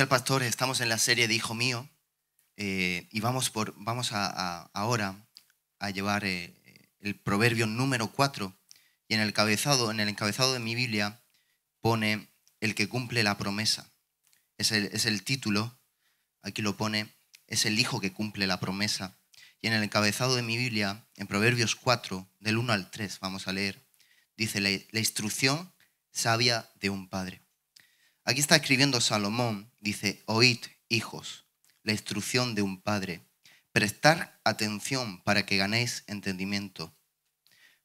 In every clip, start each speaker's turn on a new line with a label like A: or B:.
A: al pastor, estamos en la serie de Hijo Mío eh, y vamos, por, vamos ahora a llevar eh, el proverbio número 4 y en el, en el encabezado de mi Biblia pone el que cumple la promesa. Es el, título, aquí lo pone, es el hijo que cumple la promesa. Y en el encabezado de mi Biblia, en Proverbios 4, del 1 al 3, vamos a leer, dice la instrucción sabia de un padre. Aquí está escribiendo Salomón dice, oíd, hijos, la instrucción de un padre, prestar atención para que ganéis entendimiento,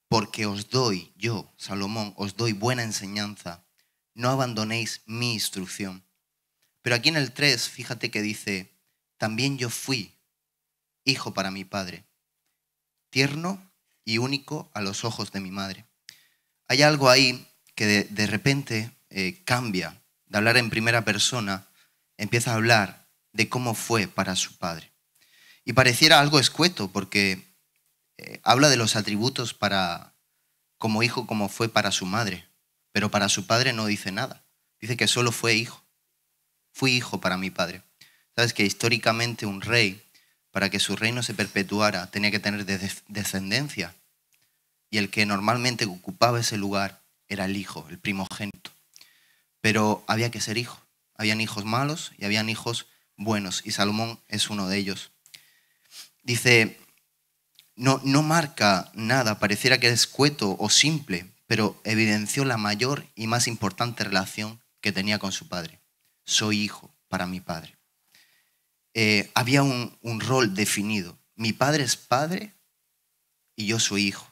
A: porque os doy, yo, Salomón, os doy buena enseñanza, no abandonéis mi instrucción. Pero aquí en el 3, fíjate que dice, también yo fui hijo para mi padre, tierno y único a los ojos de mi madre. Hay algo ahí que de, repente eh, cambia, de hablar en primera persona empieza a hablar de cómo fue para su padre. Y pareciera algo escueto porque eh, habla de los atributos para como hijo como fue para su madre, pero para su padre no dice nada. Dice que solo fue hijo. Fui hijo para mi padre. Sabes que históricamente un rey, para que su reino se perpetuara, tenía que tener descendencia. Y el que normalmente ocupaba ese lugar era el hijo, el primogénito. Pero había que ser hijo. Habían hijos malos y habían hijos buenos, y Salomón es uno de ellos. Dice, no, no marca nada, pareciera que es escueto o simple, pero evidenció la mayor y más importante relación que tenía con su padre. Soy hijo para mi padre. Eh, había un, rol definido. Mi padre es padre y yo soy hijo.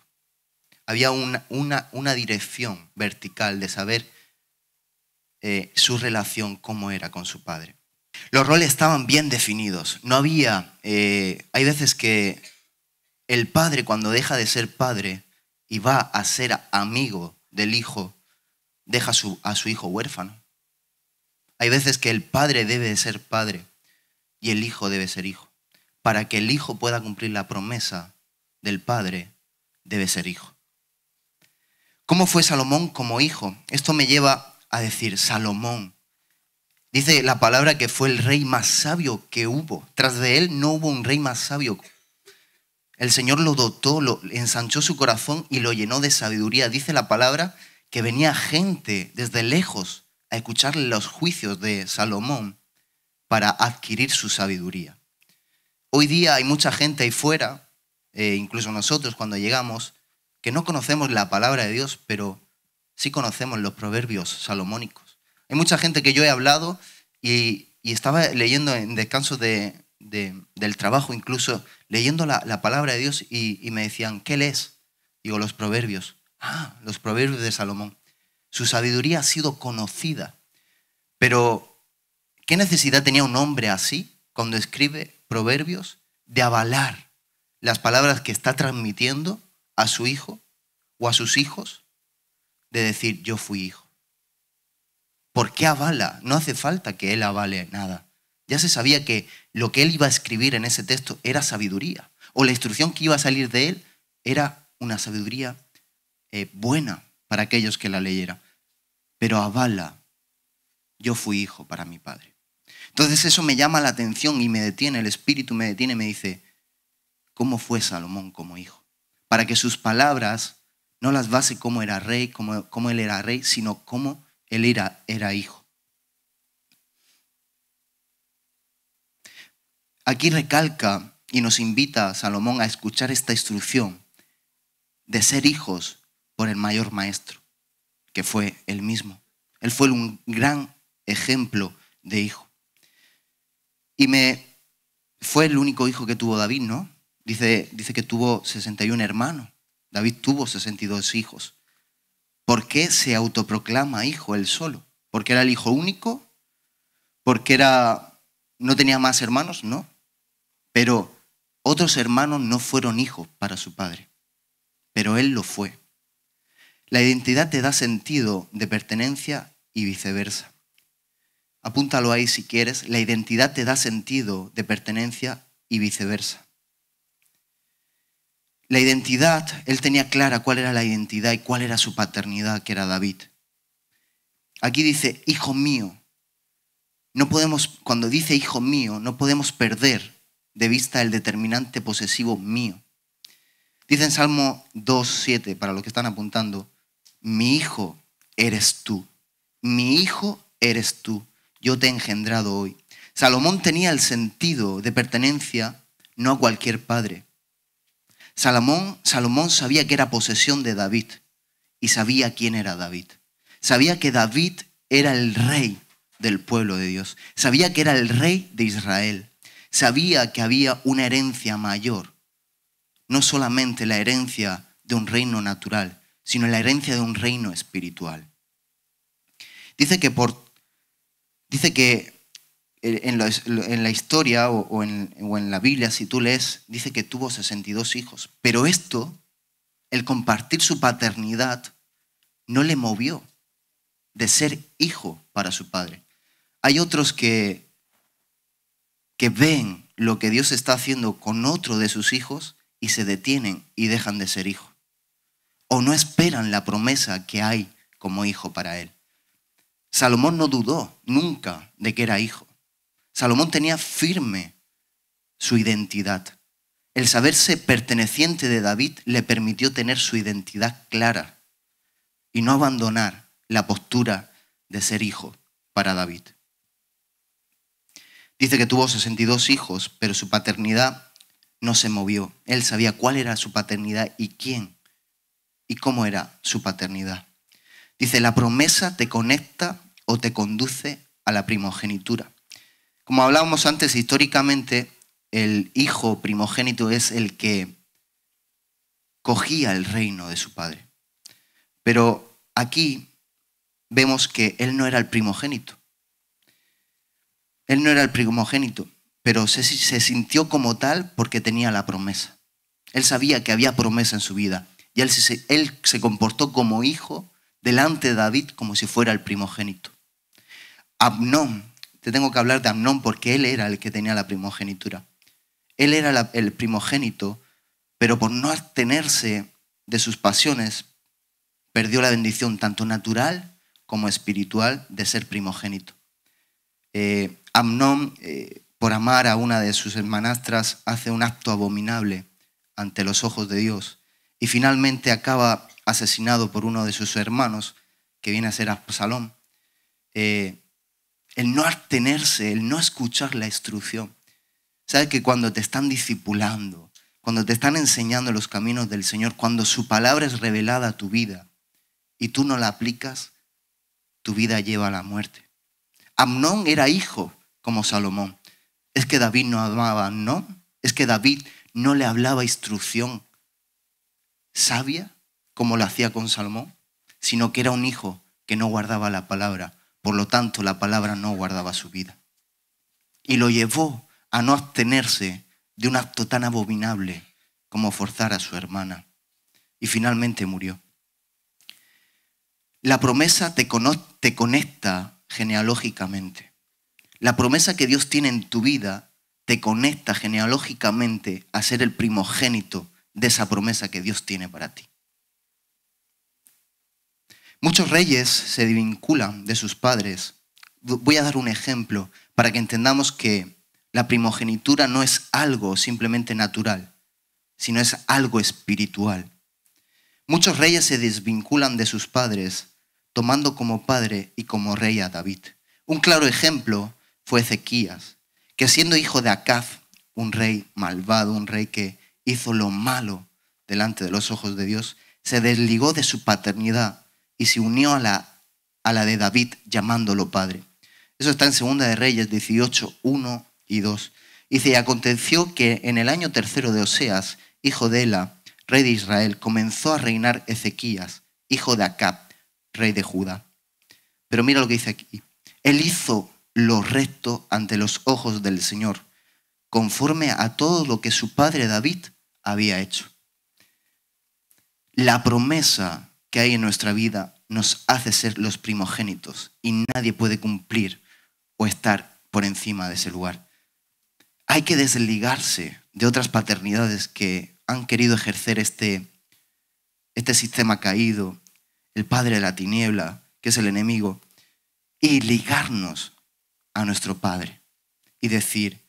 A: Había una, una dirección vertical de saber eh, su relación cómo era con su padre. Los roles estaban bien definidos. No había, eh, hay veces que el padre cuando deja de ser padre y va a ser amigo del hijo, deja a su hijo huérfano. Hay veces que el padre debe de ser padre y el hijo debe ser hijo. Para que el hijo pueda cumplir la promesa del padre, debe ser hijo. ¿Cómo fue Salomón como hijo? Esto me lleva a decir, Salomón. Dice la palabra que fue el rey más sabio que hubo. Tras de él no hubo un rey más sabio. El Señor lo dotó, lo ensanchó su corazón y lo llenó de sabiduría. Dice la palabra que venía gente desde lejos a escuchar los juicios de Salomón para adquirir su sabiduría. Hoy día hay mucha gente ahí fuera, eh, incluso nosotros cuando llegamos, que no conocemos la palabra de Dios, pero sí conocemos los proverbios salomónicos. Hay mucha gente que yo he hablado y, estaba leyendo en descanso del trabajo, incluso leyendo la, palabra de Dios y, y, me decían, ¿qué lees? Digo, los proverbios. Ah, los proverbios de Salomón. Su sabiduría ha sido conocida. Pero, ¿qué necesidad tenía un hombre así, cuando escribe proverbios, de avalar las palabras que está transmitiendo a su hijo o a sus hijos? de decir yo fui hijo. ¿Por qué avala? No hace falta que él avale nada. Ya se sabía que lo que él iba a escribir en ese texto era sabiduría, o la instrucción que iba a salir de él era una sabiduría eh, buena para aquellos que la leyeran. Pero avala, yo fui hijo para mi padre. Entonces eso me llama la atención y me detiene, el espíritu me detiene y me dice, ¿cómo fue Salomón como hijo? Para que sus palabras no las base cómo era rey, cómo, él era rey, sino cómo él era, era hijo. Aquí recalca y nos invita a Salomón a escuchar esta instrucción de ser hijos por el mayor maestro, que fue él mismo. Él fue un gran ejemplo de hijo. Y me fue el único hijo que tuvo David, ¿no? Dice, dice que tuvo 61 hermanos. David tuvo 62 hijos. ¿Por qué se autoproclama hijo él solo? ¿Porque era el hijo único? ¿Porque era no tenía más hermanos? No. Pero otros hermanos no fueron hijos para su padre, pero él lo fue. La identidad te da sentido de pertenencia y viceversa. Apúntalo ahí si quieres, la identidad te da sentido de pertenencia y viceversa. La identidad, él tenía clara cuál era la identidad y cuál era su paternidad, que era David. Aquí dice, hijo mío. No podemos, cuando dice hijo mío, no podemos perder de vista el determinante posesivo mío. Dice en Salmo 2.7, para los que están apuntando, mi hijo eres tú, mi hijo eres tú, yo te he engendrado hoy. Salomón tenía el sentido de pertenencia no a cualquier padre, Salomón, Salomón sabía que era posesión de David y sabía quién era David. Sabía que David era el rey del pueblo de Dios. Sabía que era el rey de Israel. Sabía que había una herencia mayor. No solamente la herencia de un reino natural, sino la herencia de un reino espiritual. Dice que por dice que eh, en, la, historia o, en, la Biblia, si tú lees, dice que tuvo 62 hijos. Pero esto, el compartir su paternidad, no le movió de ser hijo para su padre. Hay otros que, que ven lo que Dios está haciendo con otro de sus hijos y se detienen y dejan de ser hijo. O no esperan la promesa que hay como hijo para él. Salomón no dudó nunca de que era hijo. Salomón tenía firme su identidad. El saberse perteneciente de David le permitió tener su identidad clara y no abandonar la postura de ser hijo para David. Dice que tuvo 62 hijos, pero su paternidad no se movió. Él sabía cuál era su paternidad y quién y cómo era su paternidad. Dice, la promesa te conecta o te conduce a la primogenitura. Como hablábamos antes, históricamente el hijo primogénito es el que cogía el reino de su padre. Pero aquí vemos que él no era el primogénito. Él no era el primogénito, pero se, sintió como tal porque tenía la promesa. Él sabía que había promesa en su vida y él se, él se comportó como hijo delante de David como si fuera el primogénito. Abnón te tengo que hablar de Amnón porque él era el que tenía la primogenitura. Él era el primogénito, pero por no abstenerse de sus pasiones, perdió la bendición tanto natural como espiritual de ser primogénito. Amnon, eh, Amnón, eh, por amar a una de sus hermanastras, hace un acto abominable ante los ojos de Dios y finalmente acaba asesinado por uno de sus hermanos, que viene a ser Absalón. Eh, el no atenerse, el no escuchar la instrucción. Sabes que cuando te están discipulando, cuando te están enseñando los caminos del Señor, cuando su palabra es revelada a tu vida y tú no la aplicas, tu vida lleva a la muerte. Amnón era hijo como Salomón. Es que David no amaba a Amnón, es que David no le hablaba instrucción sabia como lo hacía con Salomón, sino que era un hijo que no guardaba la palabra por lo tanto, la palabra no guardaba su vida. Y lo llevó a no abstenerse de un acto tan abominable como forzar a su hermana. Y finalmente murió. La promesa te, conecta genealógicamente. La promesa que Dios tiene en tu vida te conecta genealógicamente a ser el primogénito de esa promesa que Dios tiene para ti. Muchos reyes se desvinculan de sus padres. Voy a dar un ejemplo para que entendamos que la primogenitura no es algo simplemente natural, sino es algo espiritual. Muchos reyes se desvinculan de sus padres, tomando como padre y como rey a David. Un claro ejemplo fue Ezequías, que siendo hijo de Acaz, un rey malvado, un rey que hizo lo malo delante de los ojos de Dios, se desligó de su paternidad y se unió a la, a la de David llamándolo Padre. Eso está en Segunda de Reyes 18, 1 y 2. Dice, y aconteció que en el año tercero de Oseas, hijo de Ela, rey de Israel, comenzó a reinar Ezequías, hijo de Acab, rey de Judá. Pero mira lo que dice aquí. Él hizo lo recto ante los ojos del Señor, conforme a todo lo que su padre David había hecho. La promesa que hay en nuestra vida nos hace ser los primogénitos y nadie puede cumplir o estar por encima de ese lugar. Hay que desligarse de otras paternidades que han querido ejercer este, este sistema caído, el padre de la tiniebla, que es el enemigo, y ligarnos a nuestro Padre y decir,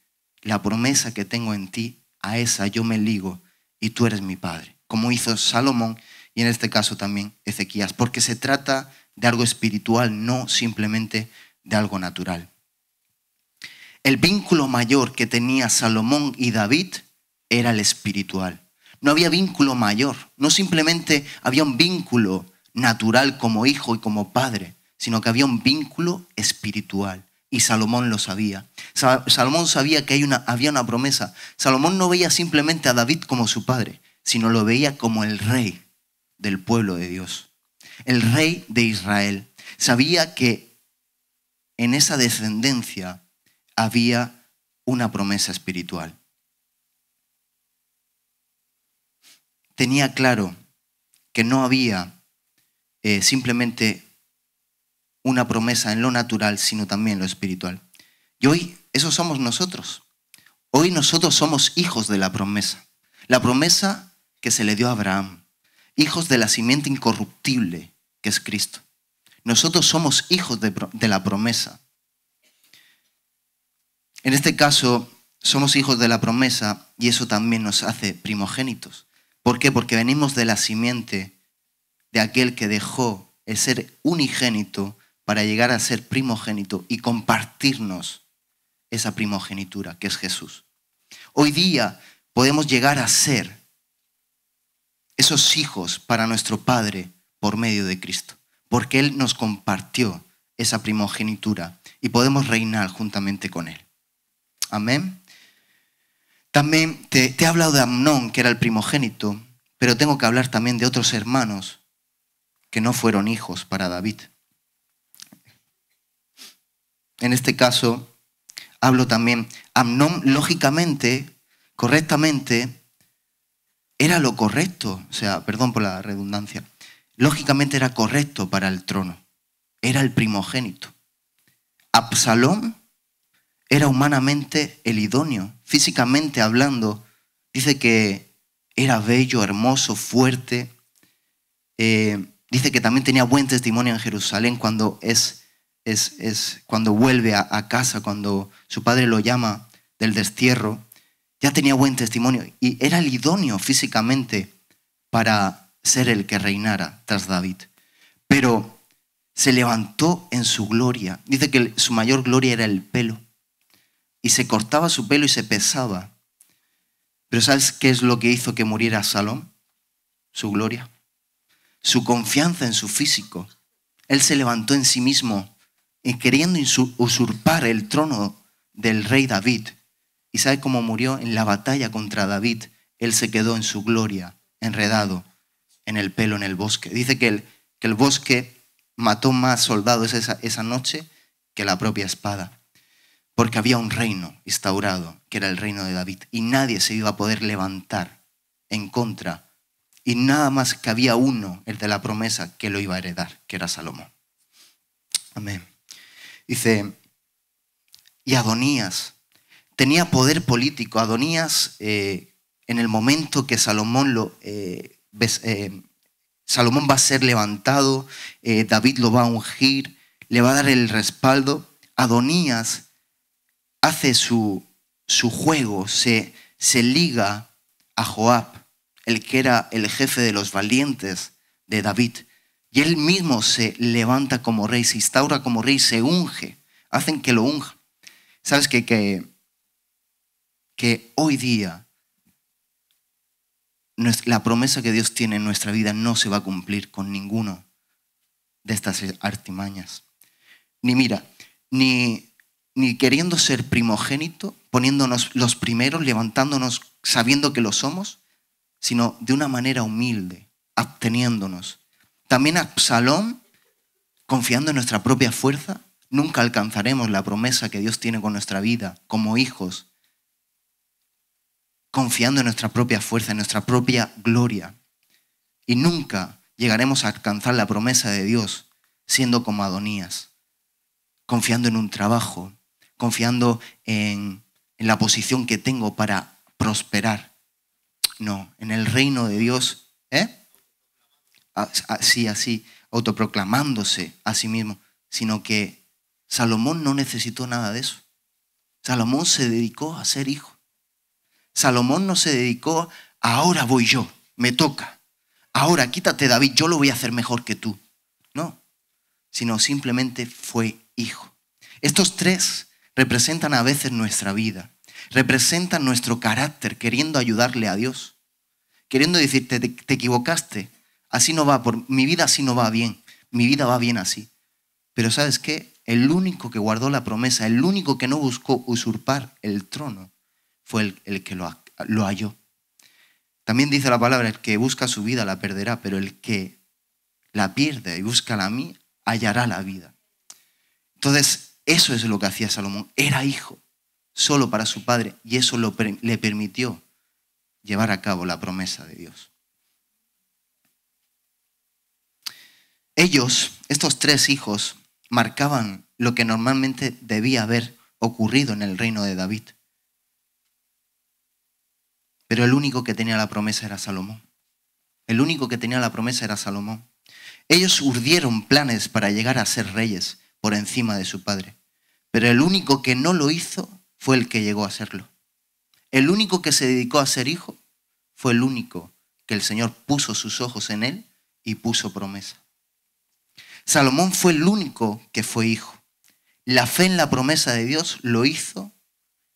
A: la promesa que tengo en ti, a esa yo me ligo y tú eres mi Padre, como hizo Salomón y en este caso también Ezequías, porque se trata de algo espiritual, no simplemente de algo natural. El vínculo mayor que tenía Salomón y David era el espiritual. No había vínculo mayor, no simplemente había un vínculo natural como hijo y como padre, sino que había un vínculo espiritual. Y Salomón lo sabía. Salomón sabía que había una promesa. Salomón no veía simplemente a David como su padre, sino lo veía como el rey del pueblo de Dios. El rey de Israel sabía que en esa descendencia había una promesa espiritual. Tenía claro que no había eh, simplemente una promesa en lo natural, sino también en lo espiritual. Y hoy eso somos nosotros. Hoy nosotros somos hijos de la promesa. La promesa que se le dio a Abraham hijos de la simiente incorruptible que es Cristo. Nosotros somos hijos de, la promesa. En este caso, somos hijos de la promesa y eso también nos hace primogénitos. ¿Por qué? Porque venimos de la simiente de aquel que dejó el ser unigénito para llegar a ser primogénito y compartirnos esa primogenitura que es Jesús. Hoy día podemos llegar a ser esos hijos para nuestro Padre por medio de Cristo, porque Él nos compartió esa primogenitura y podemos reinar juntamente con Él. Amén. También te, he hablado de Amnón, que era el primogénito, pero tengo que hablar también de otros hermanos que no fueron hijos para David. En este caso, hablo también, Amnón lógicamente, correctamente, era lo correcto, o sea, perdón por la redundancia, lógicamente era correcto para el trono, era el primogénito. Absalón era humanamente el idóneo, físicamente hablando, dice que era bello, hermoso, fuerte. Eh, dice que también tenía buen testimonio en Jerusalén cuando es, es, cuando vuelve a casa, cuando su padre lo llama del destierro ya tenía buen testimonio y era el idóneo físicamente para ser el que reinara tras David. Pero se levantó en su gloria. Dice que su mayor gloria era el pelo. Y se cortaba su pelo y se pesaba. Pero ¿sabes qué es lo que hizo que muriera Salom? Su gloria. Su confianza en su físico. Él se levantó en sí mismo y eh, queriendo usurpar el trono del rey David y sabe cómo murió en la batalla contra David. Él se quedó en su gloria, enredado en el pelo en el bosque. Dice que el, que el bosque mató más soldados esa, esa noche que la propia espada. Porque había un reino instaurado, que era el reino de David, y nadie se iba a poder levantar en contra. Y nada más que había uno, el de la promesa, que lo iba a heredar, que era Salomón. Amén. Dice, y Adonías tenía poder político. Adonías, eh, en el momento que Salomón, lo, eh, eh, Salomón va a ser levantado, David lo va a ungir, le va a dar el respaldo, Adonías hace su, su juego, se, se liga a Joab, el que era el jefe de los valientes de David. Y él mismo se levanta como rey, se instaura como rey, se unge, hacen que lo unja. ¿Sabes que que hoy día la promesa que Dios tiene en nuestra vida no se va a cumplir con ninguno de estas artimañas. Ni mira, ni, ni queriendo ser primogénito, poniéndonos los primeros, levantándonos sabiendo que lo somos, sino de una manera humilde, absteniéndonos. También Absalón, confiando en nuestra propia fuerza, nunca alcanzaremos la promesa que Dios tiene con nuestra vida como hijos confiando en nuestra propia fuerza, en nuestra propia gloria. Y nunca llegaremos a alcanzar la promesa de Dios siendo como Adonías, confiando en un trabajo, confiando en, la posición que tengo para prosperar. No, en el reino de Dios, ¿eh? Así, así, autoproclamándose a sí mismo, sino que Salomón no necesitó nada de eso. Salomón se dedicó a ser hijo. Salomón no se dedicó a ahora voy yo, me toca. Ahora quítate David, yo lo voy a hacer mejor que tú. No, sino simplemente fue hijo. Estos tres representan a veces nuestra vida, representan nuestro carácter queriendo ayudarle a Dios, queriendo decirte, te, te equivocaste, así no va, por, mi vida así no va bien, mi vida va bien así. Pero ¿sabes qué? El único que guardó la promesa, el único que no buscó usurpar el trono, fue el, que lo, halló. También dice la palabra, el que busca su vida la perderá, pero el que la pierde y busca la mí, hallará la vida. Entonces, eso es lo que hacía Salomón. Era hijo, solo para su padre, y eso le permitió llevar a cabo la promesa de Dios. Ellos, estos tres hijos, marcaban lo que normalmente debía haber ocurrido en el reino de David. Pero el único que tenía la promesa era Salomón. El único que tenía la promesa era Salomón. Ellos urdieron planes para llegar a ser reyes por encima de su padre. Pero el único que no lo hizo fue el que llegó a serlo. El único que se dedicó a ser hijo fue el único que el Señor puso sus ojos en él y puso promesa. Salomón fue el único que fue hijo. La fe en la promesa de Dios lo hizo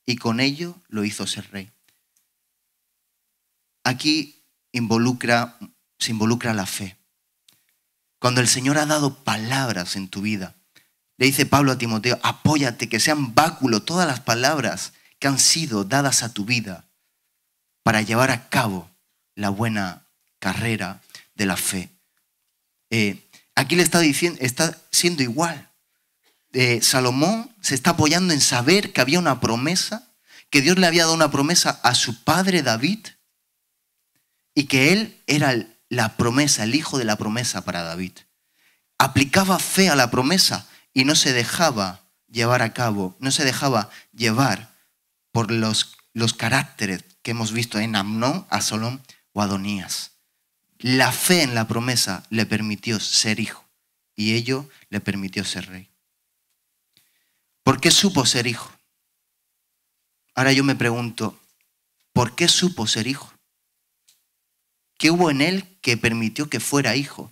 A: y con ello lo hizo ser rey aquí involucra, se involucra la fe. Cuando el Señor ha dado palabras en tu vida, le dice Pablo a Timoteo, apóyate, que sean báculo todas las palabras que han sido dadas a tu vida para llevar a cabo la buena carrera de la fe. Eh, aquí le está diciendo, está siendo igual. Eh, Salomón se está apoyando en saber que había una promesa, que Dios le había dado una promesa a su padre David, y que él era la promesa, el hijo de la promesa para David. Aplicaba fe a la promesa y no se dejaba llevar a cabo, no se dejaba llevar por los, los caracteres que hemos visto en Amnón, Asolón o Adonías. La fe en la promesa le permitió ser hijo y ello le permitió ser rey. ¿Por qué supo ser hijo? Ahora yo me pregunto, ¿por qué supo ser hijo? ¿Qué hubo en él que permitió que fuera hijo?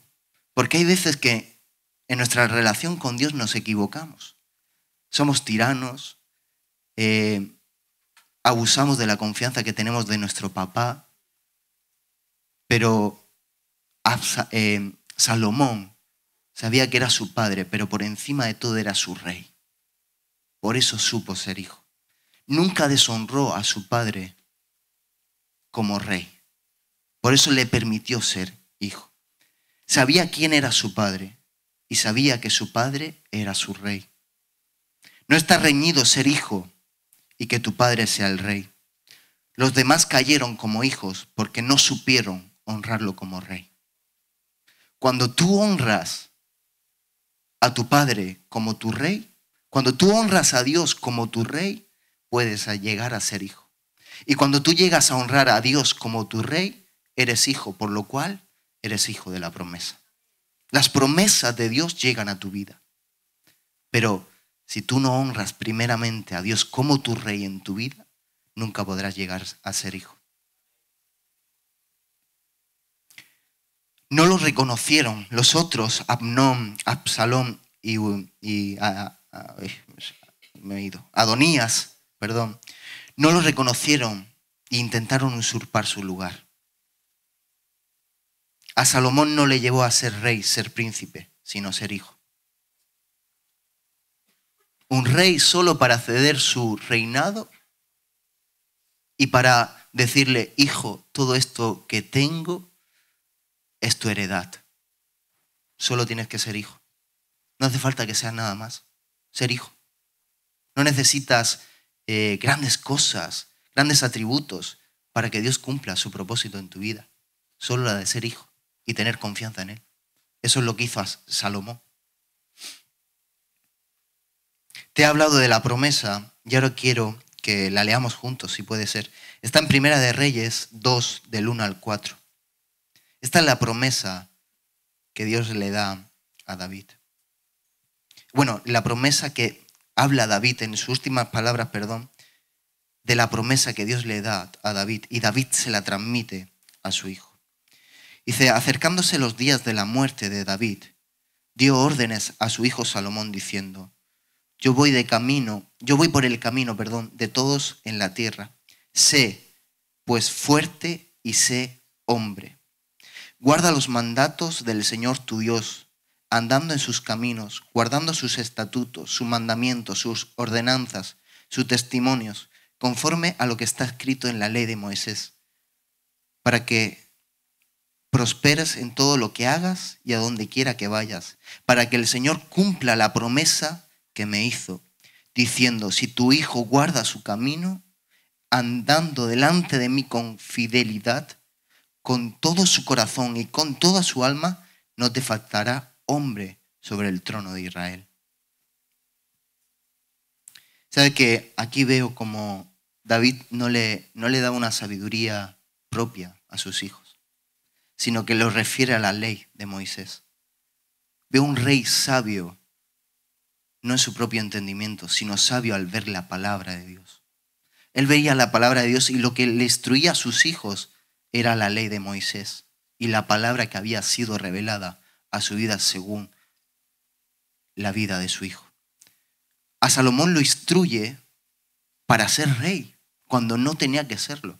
A: Porque hay veces que en nuestra relación con Dios nos equivocamos. Somos tiranos, eh, abusamos de la confianza que tenemos de nuestro papá, pero eh, Salomón sabía que era su padre, pero por encima de todo era su rey. Por eso supo ser hijo. Nunca deshonró a su padre como rey. Por eso le permitió ser hijo. Sabía quién era su padre y sabía que su padre era su rey. No está reñido ser hijo y que tu padre sea el rey. Los demás cayeron como hijos porque no supieron honrarlo como rey. Cuando tú honras a tu padre como tu rey, cuando tú honras a Dios como tu rey, puedes llegar a ser hijo. Y cuando tú llegas a honrar a Dios como tu rey, eres hijo, por lo cual eres hijo de la promesa. Las promesas de Dios llegan a tu vida. Pero si tú no honras primeramente a Dios como tu rey en tu vida, nunca podrás llegar a ser hijo. No lo reconocieron los otros, Abnón, Absalón y, Adonías, perdón, no lo reconocieron e intentaron usurpar su lugar. A Salomón no le llevó a ser rey, ser príncipe, sino ser hijo. Un rey solo para ceder su reinado y para decirle, hijo, todo esto que tengo es tu heredad. Solo tienes que ser hijo. No hace falta que seas nada más. Ser hijo. No necesitas eh, grandes cosas, grandes atributos para que Dios cumpla su propósito en tu vida. Solo la de ser hijo y tener confianza en Él. Eso es lo que hizo Salomón. Te he hablado de la promesa y ahora quiero que la leamos juntos, si puede ser. Está en Primera de Reyes 2, del 1 al 4. Esta es la promesa que Dios le da a David. Bueno, la promesa que habla David en sus últimas palabras, perdón, de la promesa que Dios le da a David y David se la transmite a su hijo. Dice, acercándose los días de la muerte de David, dio órdenes a su hijo Salomón diciendo, yo voy de camino, yo voy por el camino, perdón, de todos en la tierra. Sé, pues fuerte y sé hombre. Guarda los mandatos del Señor tu Dios, andando en sus caminos, guardando sus estatutos, sus mandamientos, sus ordenanzas, sus testimonios, conforme a lo que está escrito en la ley de Moisés, para que Prosperas en todo lo que hagas y a donde quiera que vayas, para que el Señor cumpla la promesa que me hizo, diciendo, si tu hijo guarda su camino, andando delante de mí con fidelidad, con todo su corazón y con toda su alma, no te faltará hombre sobre el trono de Israel. ¿Sabe que aquí veo como David no le da una sabiduría propia a sus hijos? sino que lo refiere a la ley de Moisés. Veo un rey sabio, no en su propio entendimiento, sino sabio al ver la palabra de Dios. Él veía la palabra de Dios y lo que le instruía a sus hijos era la ley de Moisés y la palabra que había sido revelada a su vida según la vida de su hijo. A Salomón lo instruye para ser rey cuando no tenía que serlo.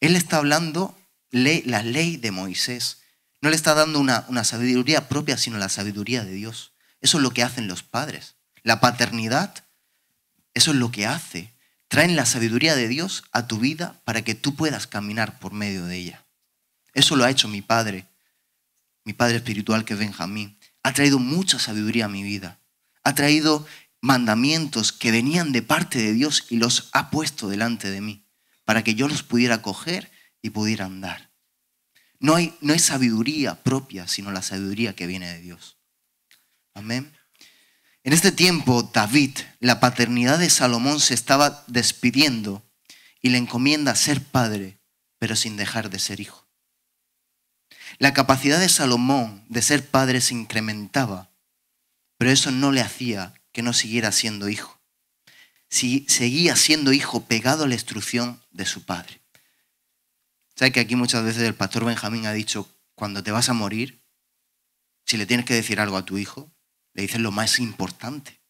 A: Él está hablando la ley de Moisés. No le está dando una, una sabiduría propia, sino la sabiduría de Dios. Eso es lo que hacen los padres. La paternidad, eso es lo que hace. Traen la sabiduría de Dios a tu vida para que tú puedas caminar por medio de ella. Eso lo ha hecho mi padre, mi padre espiritual que es Benjamín. Ha traído mucha sabiduría a mi vida. Ha traído mandamientos que venían de parte de Dios y los ha puesto delante de mí para que yo los pudiera coger y pudiera andar. No, hay, no sabiduría propia, sino la sabiduría que viene de Dios. Amén. En este tiempo, David, la paternidad de Salomón se estaba despidiendo y le encomienda ser padre, pero sin dejar de ser hijo. La capacidad de Salomón de ser padre se incrementaba, pero eso no le hacía que no siguiera siendo hijo. Si, seguía siendo hijo pegado a la instrucción de su padre. ¿Sabes que aquí muchas veces el pastor Benjamín ha dicho, cuando te vas a morir, si le tienes que decir algo a tu hijo, le dices lo más importante.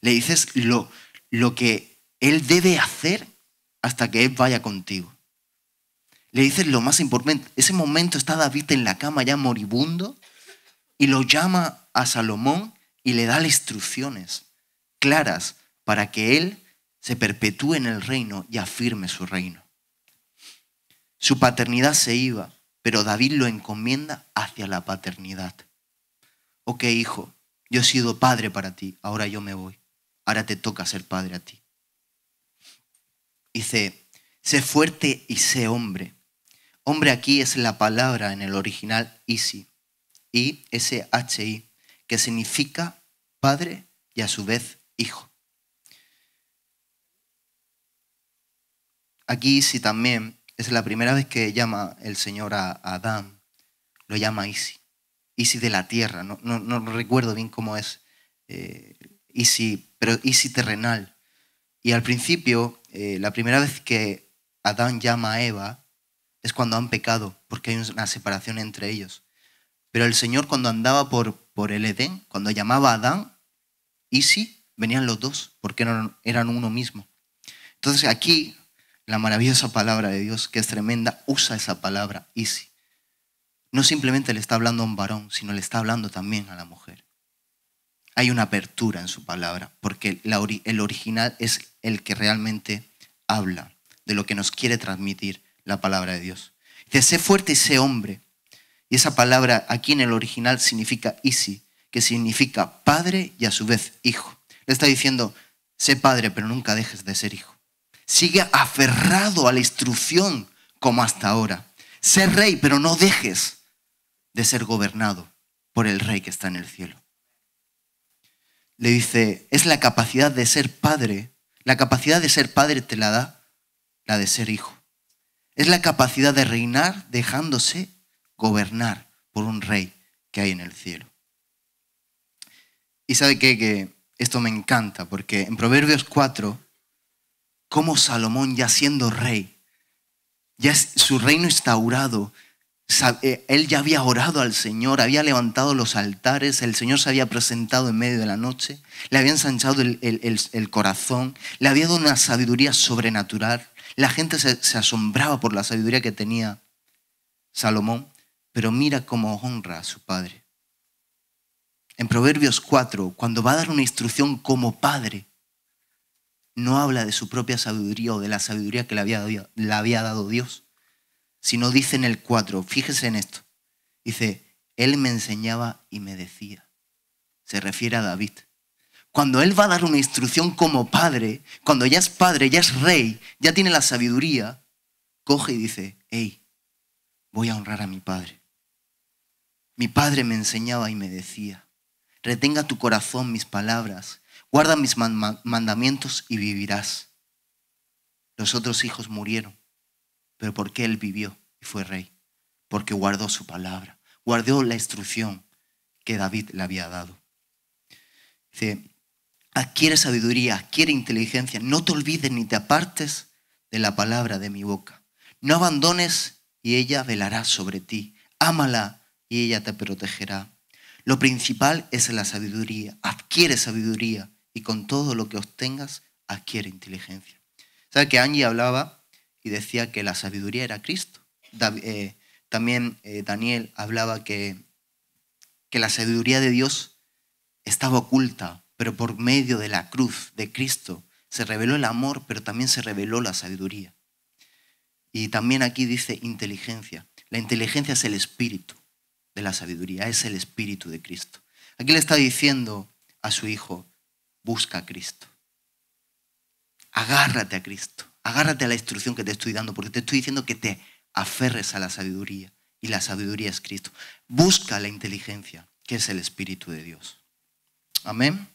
A: Le dices lo, lo que él debe hacer hasta que él vaya contigo. Le dices lo más importante. Ese momento está David en la cama ya moribundo y lo llama a Salomón y le da las instrucciones claras para que él se perpetúe en el reino y afirme su reino. Su paternidad se iba, pero David lo encomienda hacia la paternidad. Ok, hijo, yo he sido padre para ti, ahora yo me voy. Ahora te toca ser padre a ti. Dice, sé fuerte y sé hombre. Hombre aquí es la palabra en el original Isi, I-S-H-I, que significa padre y a su vez hijo. Aquí Isi también es la primera vez que llama el Señor a, Adán, lo llama Isi, Isi de la tierra, no, recuerdo bien cómo es, eh, Isi, pero Isi terrenal. Y al principio, eh, la primera vez que Adán llama a Eva es cuando han pecado, porque hay una separación entre ellos. Pero el Señor cuando andaba por, el Edén, cuando llamaba a Adán, Isi, venían los dos, porque eran uno mismo. Entonces aquí la maravillosa palabra de Dios, que es tremenda, usa esa palabra, Easy. No simplemente le está hablando a un varón, sino le está hablando también a la mujer. Hay una apertura en su palabra, porque el original es el que realmente habla de lo que nos quiere transmitir la palabra de Dios. Dice, sé fuerte y sé hombre. Y esa palabra aquí en el original significa Easy, que significa padre y a su vez hijo. Le está diciendo, sé padre, pero nunca dejes de ser hijo. Sigue aferrado a la instrucción como hasta ahora. Sé rey, pero no dejes de ser gobernado por el rey que está en el cielo. Le dice, es la capacidad de ser padre. La capacidad de ser padre te la da la de ser hijo. Es la capacidad de reinar dejándose gobernar por un rey que hay en el cielo. Y sabe que esto me encanta, porque en Proverbios 4 cómo Salomón, ya siendo rey, ya su reino instaurado, eh, él ya había orado al Señor, había levantado los altares, el Señor se había presentado en medio de la noche, le había ensanchado el, corazón, le había dado una sabiduría sobrenatural. La gente se, se asombraba por la sabiduría que tenía Salomón, pero mira cómo honra a su padre. En Proverbios 4, cuando va a dar una instrucción como padre, no habla de su propia sabiduría o de la sabiduría que le había, dado Dios, sino dice en el 4, fíjese en esto, dice, Él me enseñaba y me decía. Se refiere a David. Cuando Él va a dar una instrucción como padre, cuando ya es padre, ya es rey, ya tiene la sabiduría, coge y dice, hey, voy a honrar a mi padre. Mi padre me enseñaba y me decía, retenga tu corazón mis palabras Guarda mis mandamientos y vivirás. Los otros hijos murieron, pero porque él vivió y fue rey? Porque guardó su palabra, guardó la instrucción que David le había dado. Dice, adquiere sabiduría, adquiere inteligencia, no te olvides ni te apartes de la palabra de mi boca. No abandones y ella velará sobre ti. Ámala y ella te protegerá. Lo principal es la sabiduría. Adquiere sabiduría y con todo lo que obtengas adquiere inteligencia. ¿Sabe que Angie hablaba y decía que la sabiduría era Cristo? Eh, también eh, Daniel hablaba que, que la sabiduría de Dios estaba oculta, pero por medio de la cruz de Cristo se reveló el amor, pero también se reveló la sabiduría. Y también aquí dice inteligencia. La inteligencia es el espíritu de la sabiduría, es el espíritu de Cristo. Aquí le está diciendo a su hijo, busca a Cristo. Agárrate a Cristo, agárrate a la instrucción que te estoy dando, porque te estoy diciendo que te aferres a la sabiduría, y la sabiduría es Cristo. Busca la inteligencia, que es el Espíritu de Dios. Amén.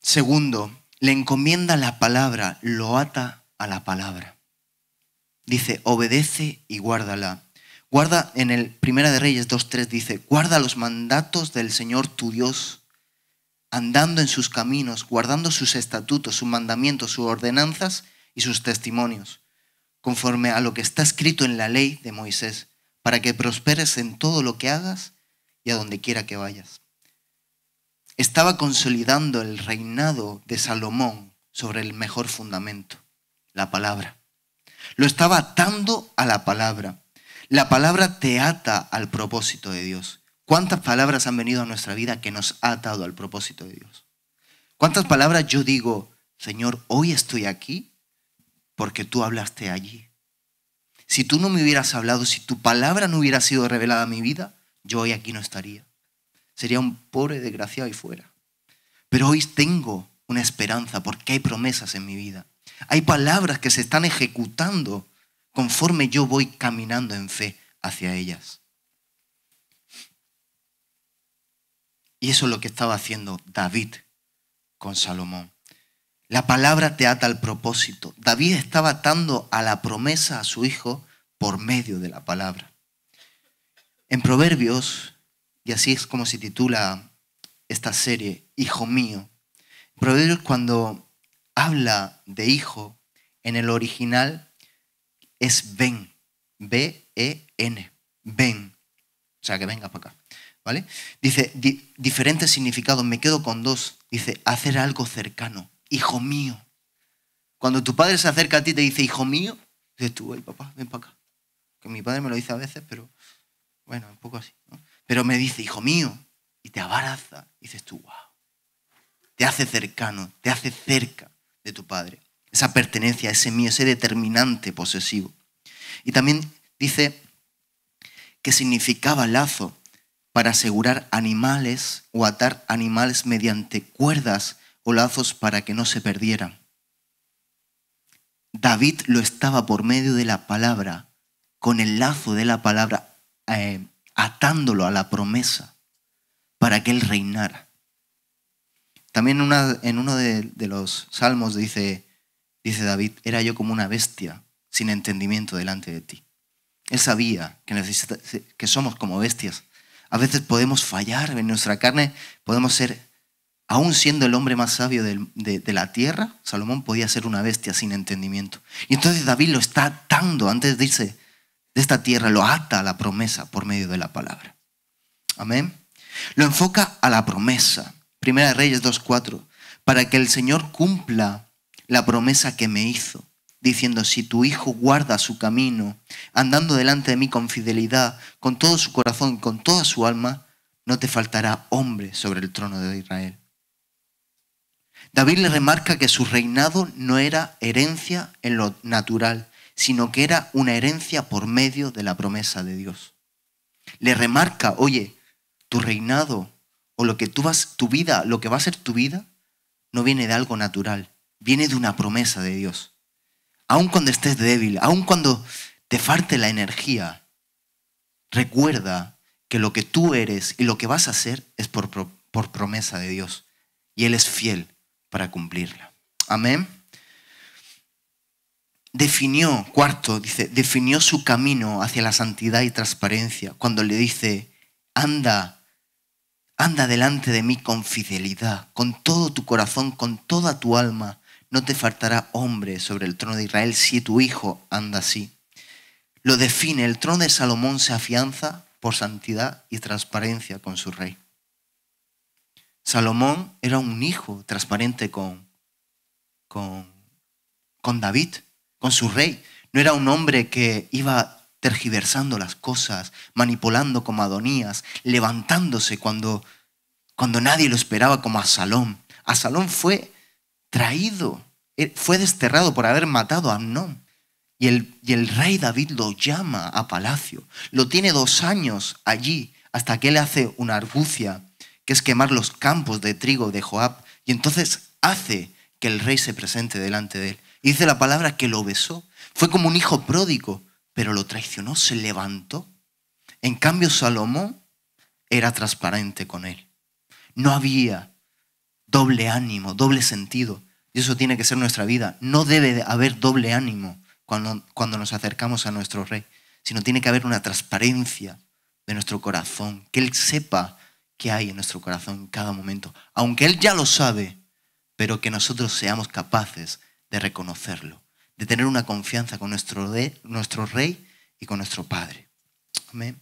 A: Segundo, le encomienda la palabra, lo ata a la palabra. Dice, obedece y guárdala. Guarda en el Primera de Reyes 2.3 dice, guarda los mandatos del Señor tu Dios andando en sus caminos, guardando sus estatutos, sus mandamientos, sus ordenanzas y sus testimonios, conforme a lo que está escrito en la ley de Moisés, para que prosperes en todo lo que hagas y a donde quiera que vayas. Estaba consolidando el reinado de Salomón sobre el mejor fundamento, la palabra. Lo estaba atando a la palabra. La palabra te ata al propósito de Dios. ¿Cuántas palabras han venido a nuestra vida que nos ha atado al propósito de Dios? ¿Cuántas palabras yo digo, Señor, hoy estoy aquí porque tú hablaste allí? Si tú no me hubieras hablado, si tu palabra no hubiera sido revelada a mi vida, yo hoy aquí no estaría. Sería un pobre desgraciado y fuera. Pero hoy tengo una esperanza porque hay promesas en mi vida. Hay palabras que se están ejecutando conforme yo voy caminando en fe hacia ellas. Y eso es lo que estaba haciendo David con Salomón. La palabra te ata al propósito. David estaba atando a la promesa a su hijo por medio de la palabra. En Proverbios, y así es como se titula esta serie, Hijo mío, Proverbios cuando habla de hijo, en el original es ven, B-E-N, ven, o sea que venga para acá. Dice, diferentes significados, me quedo con dos. Dice, hacer algo cercano, hijo mío. Cuando tu padre se acerca a ti y te dice, hijo mío, dices tú, ay papá, ven para acá. Que mi padre me lo dice a veces, pero bueno, un poco así. Pero me dice, hijo mío, y te abaraza. dices tú, wow. Te hace cercano, te hace cerca de tu padre. Esa pertenencia, ese mío, ese determinante posesivo. Y también dice que significaba lazo para asegurar animales o atar animales mediante cuerdas o lazos para que no se perdieran. David lo estaba por medio de la palabra, con el lazo de la palabra, eh, atándolo a la promesa para que él reinara. También en uno de, los salmos dice, dice David, era yo como una bestia sin entendimiento delante de ti. Él sabía que, que somos como bestias a veces podemos fallar en nuestra carne, podemos ser, aún siendo el hombre más sabio de, la tierra, Salomón podía ser una bestia sin entendimiento. Y entonces David lo está atando antes de irse de esta tierra, lo ata a la promesa por medio de la palabra. Amén. Lo enfoca a la promesa. Primera de Reyes 2.4. Para que el Señor cumpla la promesa que me hizo diciendo, si tu hijo guarda su camino, andando delante de mí con fidelidad, con todo su corazón, con toda su alma, no te faltará hombre sobre el trono de Israel. David le remarca que su reinado no era herencia en lo natural, sino que era una herencia por medio de la promesa de Dios. Le remarca, oye, tu reinado o lo que tú vas, tu vida, lo que va a ser tu vida, no viene de algo natural, viene de una promesa de Dios aun cuando estés débil, aun cuando te falte la energía, recuerda que lo que tú eres y lo que vas a hacer es por, por promesa de Dios. Y Él es fiel para cumplirla. Amén. Definió, cuarto, dice, definió su camino hacia la santidad y transparencia cuando le dice, anda, anda delante de mí con fidelidad, con todo tu corazón, con toda tu alma, no te faltará hombre sobre el trono de Israel si tu hijo anda así. Lo define, el trono de Salomón se afianza por santidad y transparencia con su rey. Salomón era un hijo transparente con, con, con David, con su rey. No era un hombre que iba tergiversando las cosas, manipulando como Adonías, levantándose cuando, cuando nadie lo esperaba como a Salomón. fue traído, eh, fue desterrado por haber matado a Amnón. Y el, y el rey David lo llama a palacio. Lo tiene dos años allí hasta que él hace una argucia, que es quemar los campos de trigo de Joab. Y entonces hace que el rey se presente delante de él. Y dice la palabra que lo besó. Fue como un hijo pródigo, pero lo traicionó, se levantó. En cambio, Salomón era transparente con él. No había doble ánimo, doble sentido. Y eso tiene que ser nuestra vida. No debe haber doble ánimo cuando, cuando nos acercamos a nuestro Rey, sino tiene que haber una transparencia de nuestro corazón, que Él sepa qué hay en nuestro corazón en cada momento, aunque Él ya lo sabe, pero que nosotros seamos capaces de reconocerlo, de tener una confianza con nuestro, nuestro Rey y con nuestro Padre. Amén.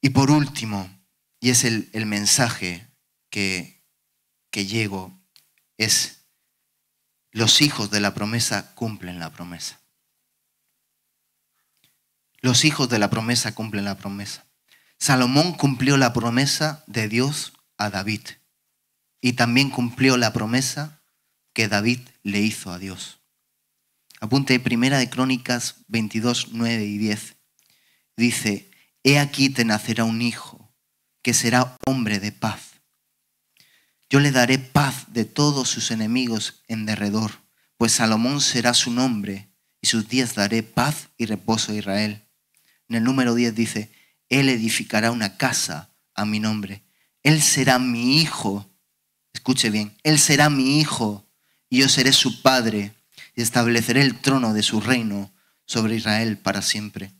A: Y por último, y es el, el mensaje que, llego es los hijos de la promesa cumplen la promesa. Los hijos de la promesa cumplen la promesa. Salomón cumplió la promesa de Dios a David y también cumplió la promesa que David le hizo a Dios. Apunte Primera de Crónicas 22, 9 y 10. Dice, He aquí te nacerá un hijo que será hombre de paz yo le daré paz de todos sus enemigos en derredor, pues Salomón será su nombre, y sus días daré paz y reposo a Israel. En el número 10 dice, Él edificará una casa a mi nombre. Él será mi hijo. Escuche bien, Él será mi hijo, y yo seré su padre, y estableceré el trono de su reino sobre Israel para siempre.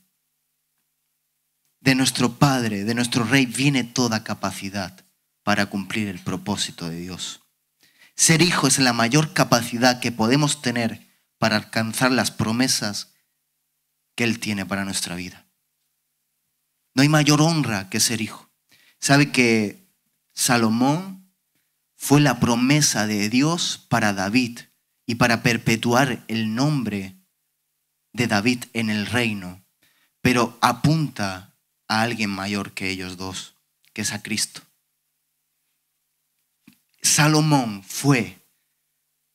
A: De nuestro Padre, de nuestro Rey, viene toda capacidad para cumplir el propósito de Dios. Ser hijo es la mayor capacidad que podemos tener para alcanzar las promesas que Él tiene para nuestra vida. No hay mayor honra que ser hijo. ¿Sabe que Salomón fue la promesa de Dios para David y para perpetuar el nombre de David en el reino? Pero apunta a alguien mayor que ellos dos, que es a Cristo. Salomón fue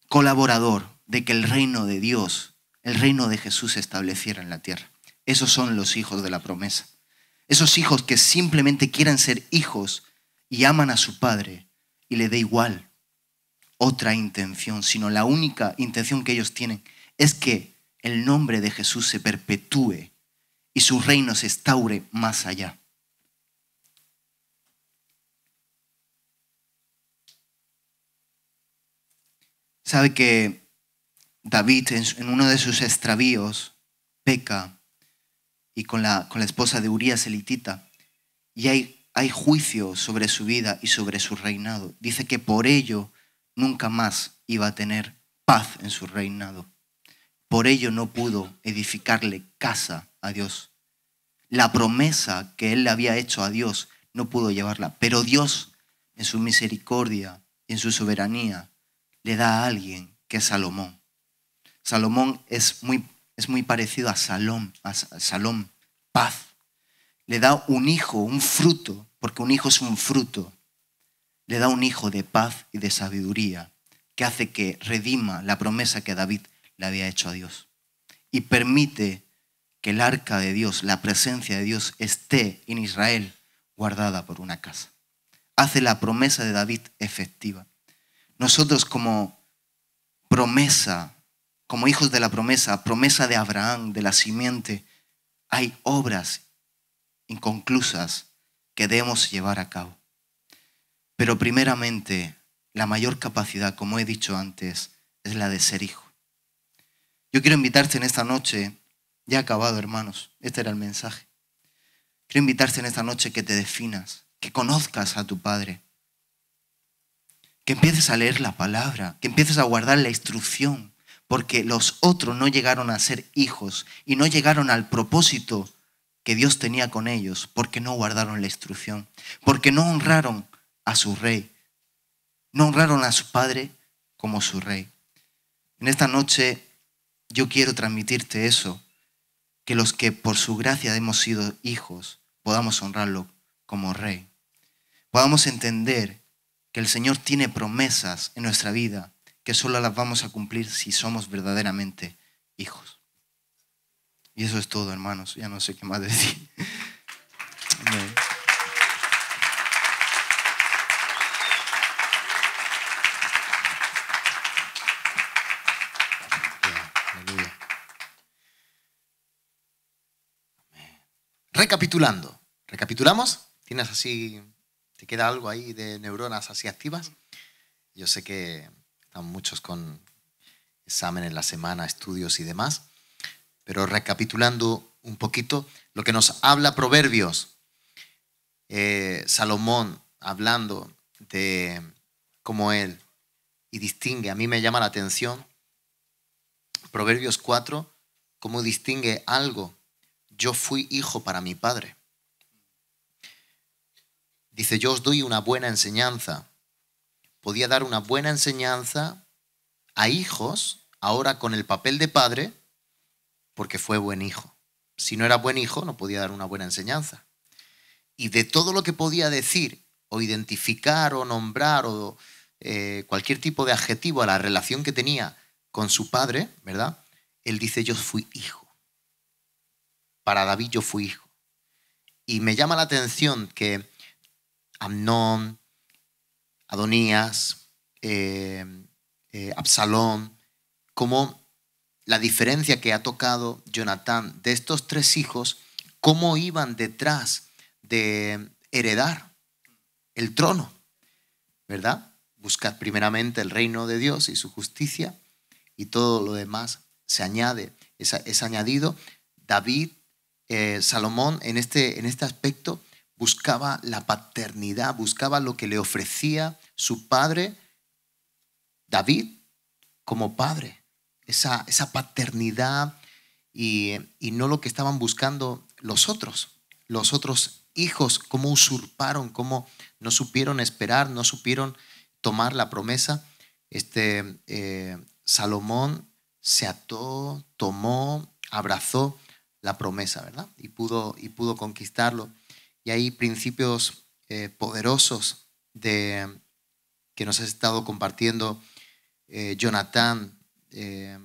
A: colaborador de que el reino de Dios, el reino de Jesús se estableciera en la tierra. Esos son los hijos de la promesa. Esos hijos que simplemente quieren ser hijos y aman a su padre y le da igual otra intención, sino la única intención que ellos tienen es que el nombre de Jesús se perpetúe y su reino se instaure más allá. Sabe que David en uno de sus extravíos peca y con la, con la esposa de Urias elitita y hay, hay juicio sobre su vida y sobre su reinado. Dice que por ello nunca más iba a tener paz en su reinado. Por ello no pudo edificarle casa a Dios. La promesa que él le había hecho a Dios no pudo llevarla, pero Dios en su misericordia, en su soberanía, le da a alguien que es Salomón. Salomón es muy, es muy parecido a Salom, paz. Le da un hijo, un fruto, porque un hijo es un fruto. Le da un hijo de paz y de sabiduría que hace que redima la promesa que David le había hecho a Dios. Y permite que el arca de Dios, la presencia de Dios, esté en Israel guardada por una casa. Hace la promesa de David efectiva nosotros como promesa, como hijos de la promesa, promesa de Abraham, de la simiente, hay obras inconclusas que debemos llevar a cabo. Pero primeramente, la mayor capacidad, como he dicho antes, es la de ser hijo. Yo quiero invitarte en esta noche, ya acabado hermanos, este era el mensaje. Quiero invitarte en esta noche que te definas, que conozcas a tu Padre, que empieces a leer la palabra, que empieces a guardar la instrucción, porque los otros no llegaron a ser hijos y no llegaron al propósito que Dios tenía con ellos, porque no guardaron la instrucción, porque no honraron a su rey, no honraron a su padre como su rey. En esta noche yo quiero transmitirte eso, que los que por su gracia hemos sido hijos, podamos honrarlo como rey, podamos entender que el Señor tiene promesas en nuestra vida que solo las vamos a cumplir si somos verdaderamente hijos. Y eso es todo, hermanos. Ya no sé qué más decir.
B: Recapitulando. ¿Recapitulamos? ¿Tienes así ¿Te queda algo ahí de neuronas así activas? Yo sé que están muchos con exámenes la semana, estudios y demás, pero recapitulando un poquito lo que nos habla Proverbios, eh, Salomón hablando de cómo él y distingue, a mí me llama la atención, Proverbios 4, cómo distingue algo. Yo fui hijo para mi padre. Dice, yo os doy una buena enseñanza. Podía dar una buena enseñanza a hijos, ahora con el papel de padre, porque fue buen hijo. Si no era buen hijo, no podía dar una buena enseñanza. Y de todo lo que podía decir o identificar o nombrar o eh, cualquier tipo de adjetivo a la relación que tenía con su padre, ¿verdad? Él dice, yo fui hijo. Para David yo fui hijo. Y me llama la atención que Amnón, Adonías, eh, eh, Absalón, cómo la diferencia que ha tocado Jonatán de estos tres hijos, cómo iban detrás de heredar el trono, ¿verdad? Buscad primeramente el reino de Dios y su justicia y todo lo demás se añade, es, añadido. David, eh, Salomón, en este, en este aspecto, buscaba la paternidad, buscaba lo que le ofrecía su padre, David, como padre, esa, esa paternidad y, no lo que estaban buscando los otros, los otros hijos, cómo usurparon, cómo no supieron esperar, no supieron tomar la promesa. Este, eh, Salomón se ató, tomó, abrazó la promesa, ¿verdad? Y pudo, y pudo conquistarlo. Y hay principios eh, poderosos de, que nos has estado compartiendo, eh, Jonathan, eh,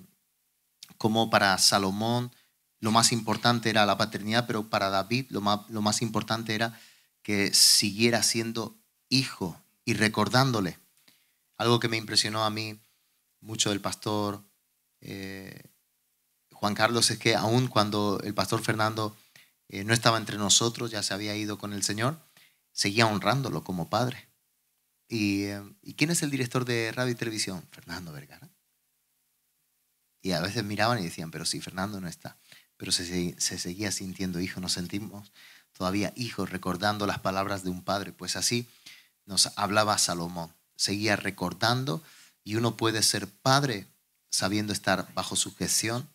B: como para Salomón lo más importante era la paternidad, pero para David lo más, lo más importante era que siguiera siendo hijo y recordándole. Algo que me impresionó a mí mucho del pastor Juan Carlos es que aún cuando el pastor Fernando eh, no estaba entre nosotros, ya se había ido con el Señor, seguía honrándolo como padre. Eh, ¿Y, quién es el director de radio y televisión? Fernando Vergara. Y a veces miraban y decían, pero si Fernando no está. Pero se, se seguía sintiendo hijo, nos sentimos todavía hijos, recordando las palabras de un padre. Pues así nos hablaba Salomón, seguía recordando y uno puede ser padre sabiendo estar bajo su gestión,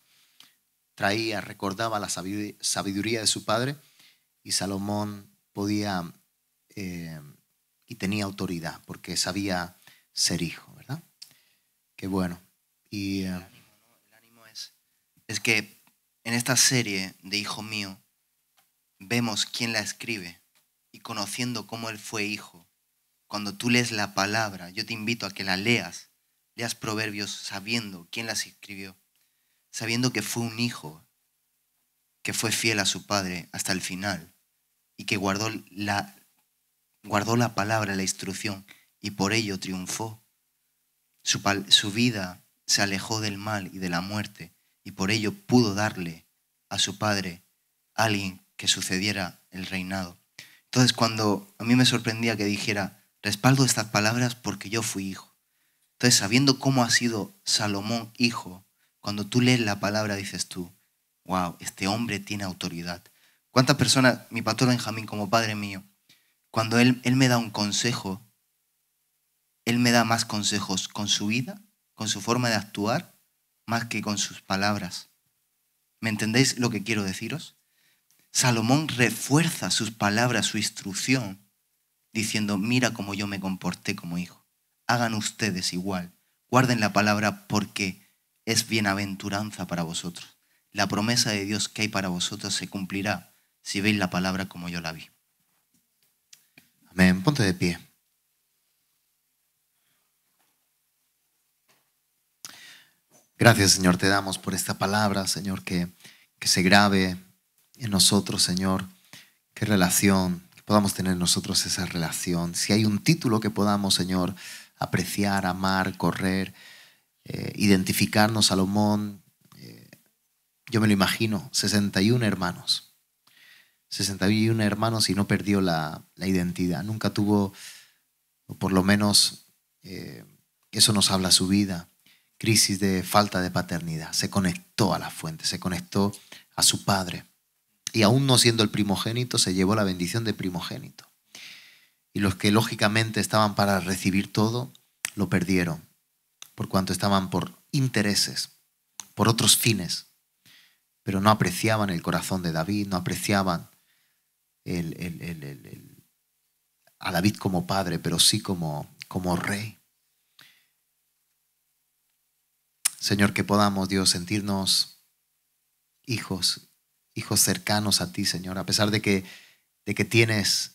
B: traía, recordaba la sabiduría de su padre y Salomón podía eh, y tenía autoridad porque sabía ser hijo, ¿verdad? Qué bueno. Y, eh, el, ánimo, es, es que en esta serie de Hijo mío
A: vemos quién la escribe y conociendo cómo él fue hijo. Cuando tú lees la palabra, yo te invito a que la leas, leas proverbios sabiendo quién las escribió sabiendo que fue un hijo que fue fiel a su padre hasta el final y que guardó la, guardó la palabra, la instrucción y por ello triunfó. Su, su vida se alejó del mal y de la muerte y por ello pudo darle a su padre a alguien que sucediera el reinado. Entonces cuando a mí me sorprendía que dijera, respaldo estas palabras porque yo fui hijo. Entonces sabiendo cómo ha sido Salomón hijo, cuando tú lees la palabra dices tú, wow, este hombre tiene autoridad. ¿Cuántas personas, mi pastor Benjamín como padre mío, cuando él, él me da un consejo, él me da más consejos con su vida, con su forma de actuar, más que con sus palabras. ¿Me entendéis lo que quiero deciros? Salomón refuerza sus palabras, su instrucción, diciendo, mira cómo yo me comporté como hijo. Hagan ustedes igual. Guarden la palabra porque es bienaventuranza para vosotros. La promesa de Dios que hay para vosotros se cumplirá si veis la palabra como yo la vi.
B: Amén. Ponte de pie. Gracias, Señor, te damos por esta palabra, Señor, que, que se grabe en nosotros, Señor. Qué relación, que podamos tener nosotros esa relación. Si hay un título que podamos, Señor, apreciar, amar, correr eh, identificarnos, Salomón, eh, yo me lo imagino, 61 hermanos, 61 hermanos y no perdió la, identidad, nunca tuvo, o por lo menos eh, eso nos habla su vida, crisis de falta de paternidad, se conectó a la fuente, se conectó a su padre y aún no siendo el primogénito, se llevó la bendición de primogénito. Y los que lógicamente estaban para recibir todo, lo perdieron por cuanto estaban por intereses, por otros fines, pero no apreciaban el corazón de David, no apreciaban a David como padre, pero sí como, como rey. Señor, que podamos, Dios, sentirnos hijos, hijos cercanos a ti, Señor, a pesar de que, de que tienes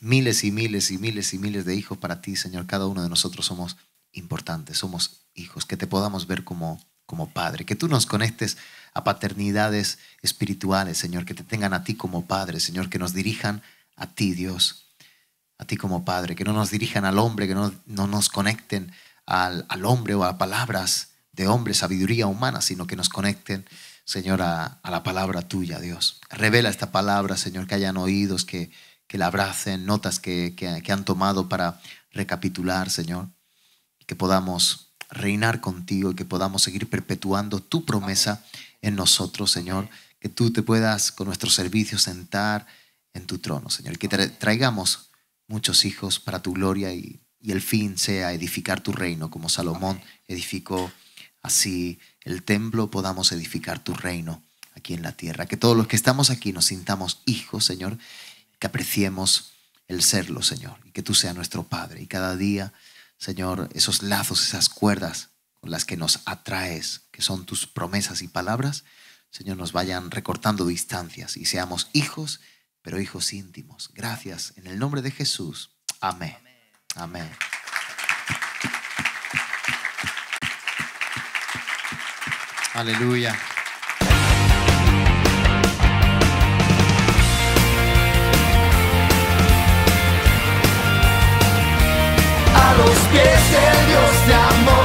B: miles y miles y miles y miles de hijos para ti, Señor, cada uno de nosotros somos importante. Somos hijos, que te podamos ver como, como Padre, que tú nos conectes a paternidades espirituales, Señor, que te tengan a ti como Padre, Señor, que nos dirijan a ti, Dios, a ti como Padre, que no nos dirijan al hombre, que no, nos conecten al, hombre o a palabras de hombre, sabiduría humana, sino que nos conecten, Señor, a, la palabra tuya, Dios. Revela esta palabra, Señor, que hayan oídos, que, que la abracen, notas que han tomado para recapitular, Señor que podamos reinar contigo y que podamos seguir perpetuando tu promesa en nosotros, Señor, que tú te puedas con nuestro servicio sentar en tu trono, Señor, que traigamos muchos hijos para tu gloria y, y el fin sea edificar tu reino, como Salomón edificó así el templo, podamos edificar tu reino aquí en la tierra, que todos los que estamos aquí nos sintamos hijos, Señor, que apreciemos el serlo, Señor, y que tú seas nuestro Padre, y cada día Señor, esos lazos, esas cuerdas con las que nos atraes, que son tus promesas y palabras, Señor, nos vayan recortando distancias y seamos hijos, pero hijos íntimos. Gracias, en el nombre de Jesús. Amén. Amén. Aleluya.
A: a los pies del Dios de amor.